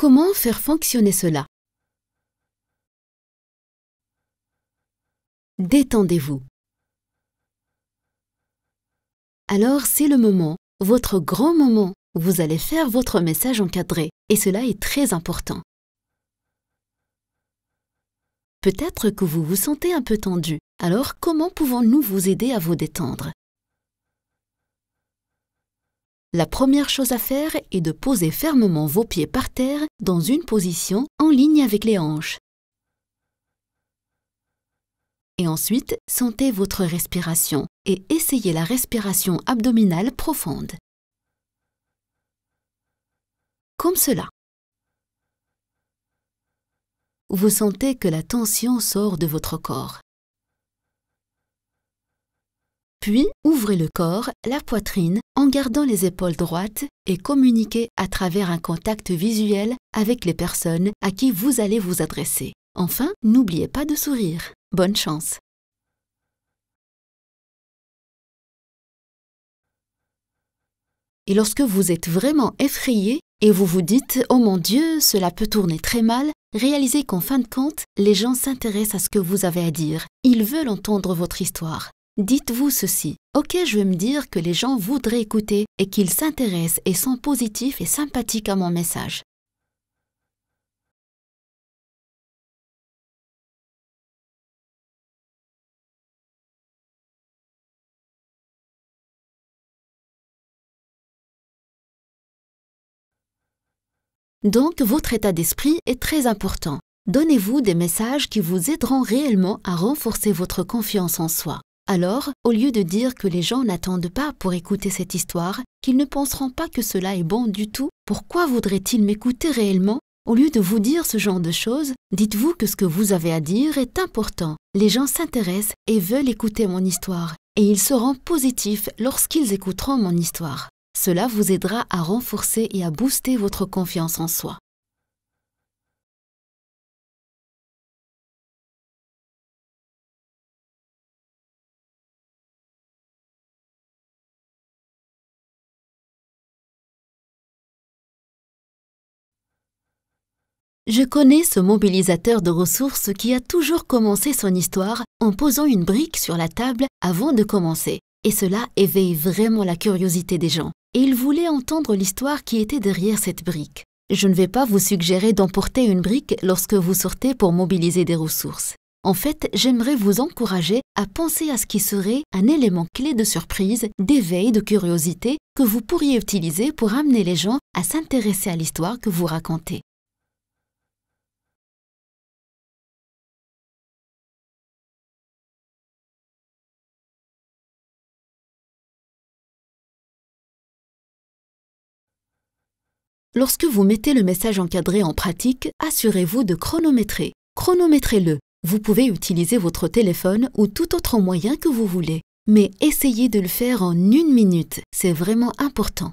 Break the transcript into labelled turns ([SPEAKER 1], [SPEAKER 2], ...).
[SPEAKER 1] Comment faire fonctionner cela Détendez-vous. Alors c'est le moment, votre grand moment.
[SPEAKER 2] Vous allez faire votre message encadré et cela est très important. Peut-être que vous vous sentez un peu tendu, alors comment pouvons-nous vous aider à vous détendre la première chose à faire est de poser fermement vos pieds par terre dans une position en ligne avec les hanches. Et ensuite, sentez votre respiration et essayez la respiration abdominale profonde. Comme cela. Vous sentez que la tension sort de votre corps. Puis, ouvrez le corps, la poitrine, en gardant les épaules droites et communiquez à travers un contact visuel avec les personnes à qui vous allez
[SPEAKER 1] vous adresser. Enfin, n'oubliez pas de sourire. Bonne chance Et lorsque
[SPEAKER 2] vous êtes vraiment effrayé et vous vous dites ⁇ Oh mon Dieu, cela peut tourner très mal ⁇ réalisez qu'en fin de compte, les gens s'intéressent à ce que vous avez à dire. Ils veulent entendre votre histoire. Dites-vous ceci. Ok, je vais me dire que les gens voudraient écouter et qu'ils s'intéressent
[SPEAKER 1] et sont positifs et sympathiques à mon message. Donc votre état d'esprit est très important.
[SPEAKER 2] Donnez-vous des messages qui vous aideront réellement à renforcer votre confiance en soi. Alors, au lieu de dire que les gens n'attendent pas pour écouter cette histoire, qu'ils ne penseront pas que cela est bon du tout, pourquoi voudraient-ils m'écouter réellement Au lieu de vous dire ce genre de choses, dites-vous que ce que vous avez à dire est important. Les gens s'intéressent et veulent écouter mon histoire, et ils seront positifs lorsqu'ils écouteront mon histoire. Cela vous aidera
[SPEAKER 1] à renforcer et à booster votre confiance en soi. Je connais ce
[SPEAKER 2] mobilisateur de ressources qui a toujours commencé son histoire en posant une brique sur la table avant de commencer. Et cela éveille vraiment la curiosité des gens. Et ils voulaient entendre l'histoire qui était derrière cette brique. Je ne vais pas vous suggérer d'emporter une brique lorsque vous sortez pour mobiliser des ressources. En fait, j'aimerais vous encourager à penser à ce qui serait un élément clé de surprise, d'éveil, de curiosité que vous pourriez utiliser
[SPEAKER 1] pour amener les gens à s'intéresser à l'histoire que vous racontez. Lorsque vous mettez le message encadré en pratique, assurez-vous de
[SPEAKER 2] chronométrer. Chronométrez-le. Vous pouvez utiliser votre téléphone ou tout autre moyen que vous
[SPEAKER 1] voulez, mais essayez de le faire en une minute, c'est vraiment important.